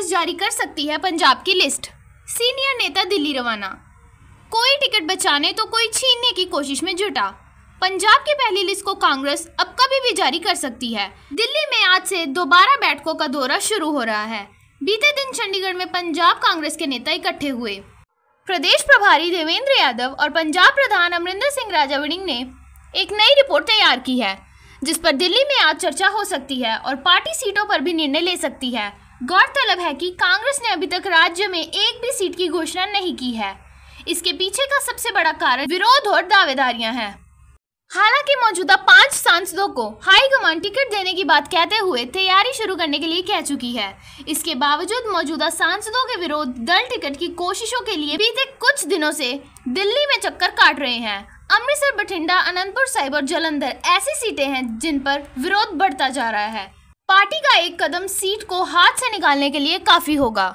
कांग्रेस जारी कर सकती है पंजाब की लिस्ट सीनियर नेता दिल्ली रवाना कोई टिकट बचाने तो कोई छीनने की कोशिश में जुटा पंजाब की पहली लिस्ट को कांग्रेस अब कभी भी जारी कर सकती है दिल्ली में आज से दोबारा बैठकों का दौरा शुरू हो रहा है बीते दिन चंडीगढ़ में पंजाब कांग्रेस के नेता इकट्ठे हुए प्रदेश प्रभारी देवेंद्र यादव और पंजाब प्रधान अमरिंदर सिंह राजावड़िंग ने एक नई रिपोर्ट तैयार की है जिस पर दिल्ली में आज चर्चा हो सकती है और पार्टी सीटों पर भी निर्णय ले सकती है गौरतलब है कि कांग्रेस ने अभी तक राज्य में एक भी सीट की घोषणा नहीं की है इसके पीछे का सबसे बड़ा कारण विरोध और दावेदारियां हैं हालांकि मौजूदा पांच सांसदों को हाईकमान टिकट देने की बात कहते हुए तैयारी शुरू करने के लिए कह चुकी है इसके बावजूद मौजूदा सांसदों के विरोध दल टिकट की कोशिशों के लिए बीते कुछ दिनों से दिल्ली में चक्कर काट रहे हैं अमृतसर बठिंडा अनंतपुर साहिब और जलंधर ऐसी सीटें हैं जिन पर विरोध बढ़ता जा रहा है पार्टी का एक कदम सीट को हाथ से निकालने के लिए काफ़ी होगा